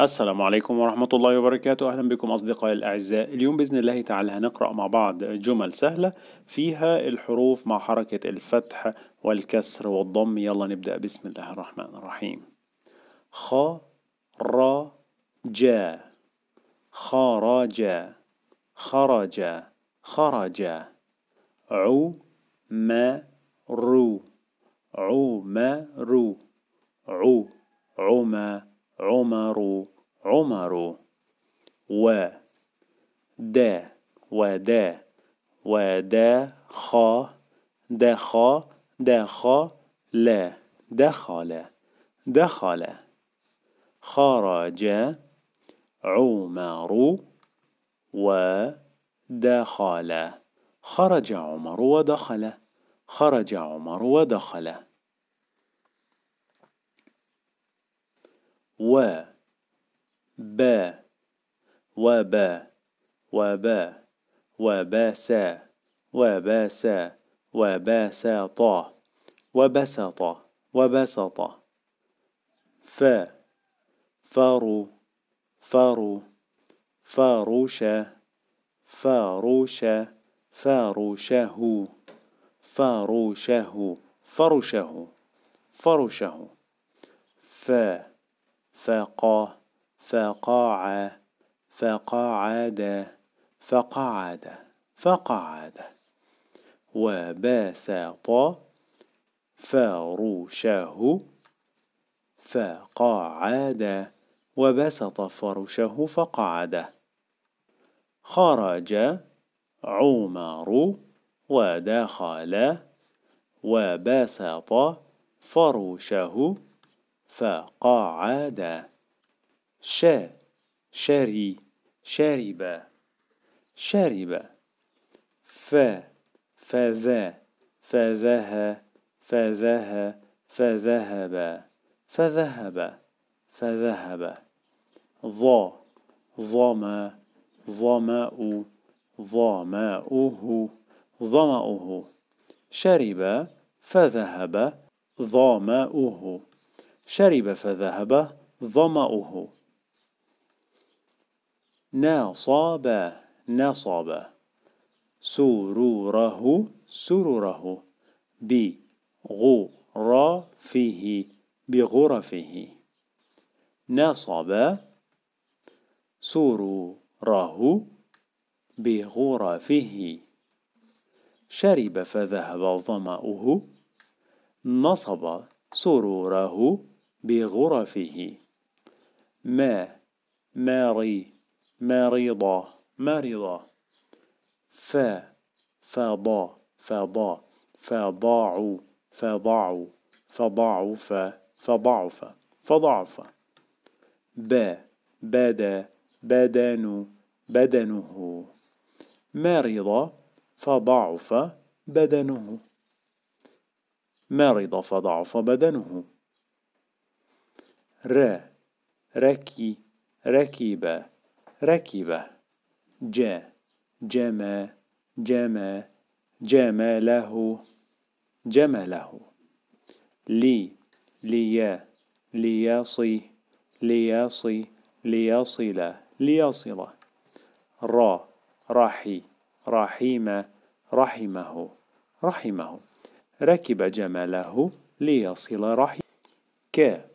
السلام عليكم ورحمة الله وبركاته أهلا بكم أصدقائي الأعزاء اليوم بإذن الله تعالى هنقرأ مع بعض جمل سهلة فيها الحروف مع حركة الفتح والكسر والضم يلا نبدأ بسم الله الرحمن الرحيم خ را جا خرج خرج خرج عو ما رو عو ما رو عو عمر عمر عمر و د ودا ودا خا دخا دخا لا دخل دخل خرج عمر ودخل خرج عمر ودخل خرج عمر ودخل و ب وبا وبا وباسا و وباسطا وبسطا وبسطا ف فارو فارو فاروشا فاروشا فاروشه فاروشه فرشه فرشه ف فقا فقاع فقعد فقعد فقعد وبسط فرشه فقعد وبسط فرشه فقعد خرج عمر ودخل وبسط فرشه فقعد ش شري شرب شرب ف فذا فذه فذه فذهب فذهب فذهب ظ ظما ظمأ ظماؤه ظماؤه شرب فذهب ظماؤه شرب فذهب ظمأه ناصب نصب سروره سروره بغرفه بغرفه نصب سروره بغرفه شرب فذهب ظمأه نصب سروره بغرفه ما ماري مريضة مريضة ف فضا فضى فضاعوا فضاعوا فضعف فضعف فضعف ب بدا بدن بدنه مرض فضعف بدنه مرض فضعف بدنه ر ركي ركب ركب ج جما جما جماله جمله لي ليا ليصي ليصي ليصل ليصل را رحي رحيم رحمه رحمه ركب جماله ليصل رحمه ك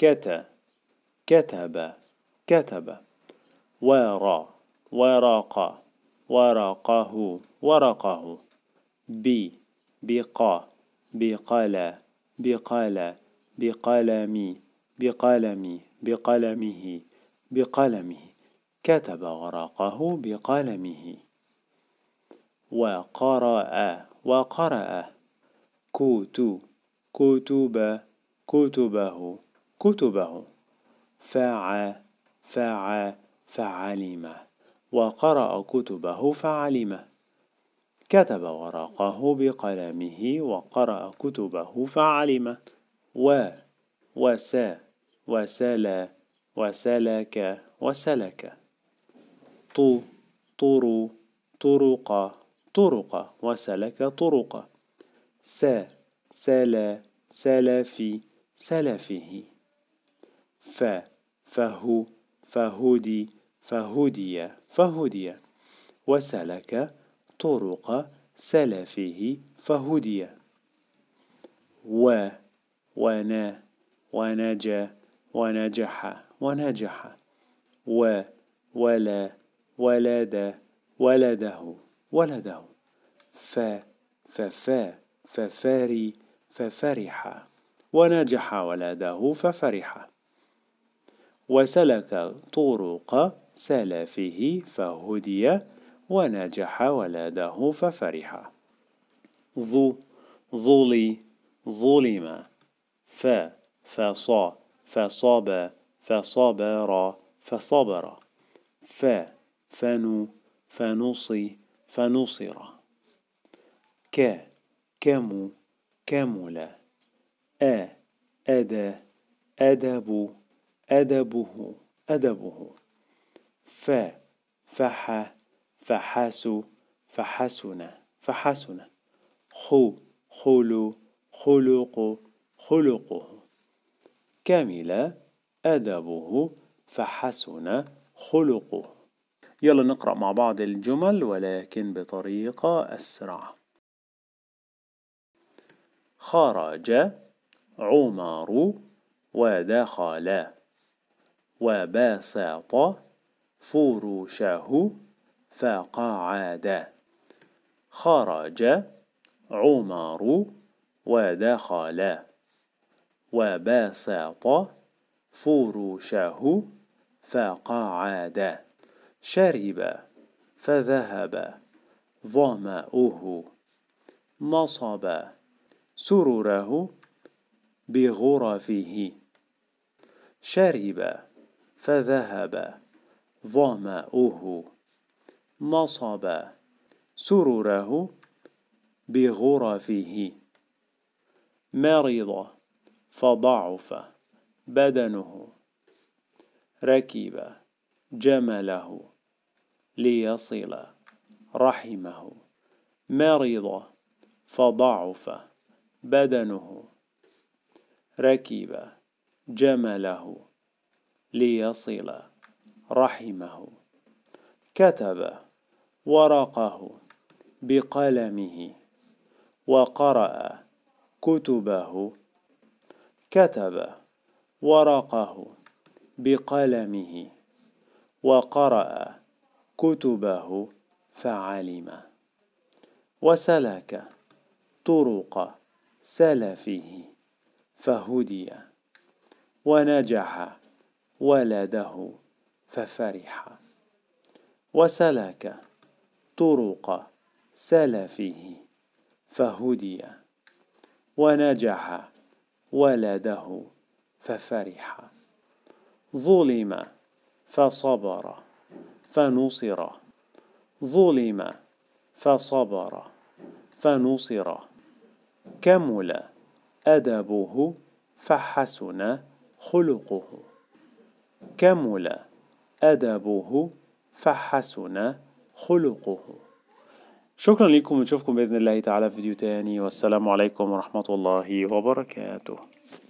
كتا كتب كتب ورا ورق ورقه ورقه بي بقى بقال بقال بقلمي بقلمي بقلمه بقلمه كتب ورقه بقلمه وقرأ وقرأ كوتو كتب كتبه كتبه فاع فاع فعلم وقرأ كتبه فعلم كتب ورقه بقلمه وقرأ كتبه فعلم و وسا وسلا وسلك وسلك طو طرو طرق طرق وسلك طرق س سلا سلفي سلفه ف فهو فهودي فهودية فهودية وسلك طرق سلفه فهدي و ونا ونجا ونجح ونجح و ولا ولد ولده ولده ف ففا ففاري ففرح ونجح ولده ففرح وسلك طرق سلفه فهدي ونجح ولده ففرح ظو ظلي ظلم ف فصا فصاب فصبر فصبر ف فنو فنصي فنصر ك كم كمل أ أدى أدب أدبه أدبه ف فح فحس فحسن فحسن خو خلو خلق خلقه كامل أدبه فحسن خلقه يلا نقرأ مع بعض الجمل ولكن بطريقة أسرع خرج عمر ودخل وبسط فروشه فقعد خرج عمر ودخل وبسط فروشه فقعد شرب فذهب ظمأه نصب سرره بغرفه شرب فذهب ظمأه نصب سرره بغرفه مرض فضعف بدنه ركب جمله ليصل رحمه مرض فضعف بدنه ركب جمله ليصل رحمه كتب ورقه بقلمه وقرأ كتبه كتب ورقه بقلمه وقرأ كتبه فعلم وسلك طرق سلفه فهدي ونجح ولده ففرح وسلك طرق سلفه فهدي ونجح ولده ففرح ظلم فصبر فنصر ظلم فصبر فنصر كمل أدبه فحسن خلقه كمل أدبه فحسن خلقه شكرا لكم ونشوفكم بإذن الله تعالى في فيديو تاني والسلام عليكم ورحمة الله وبركاته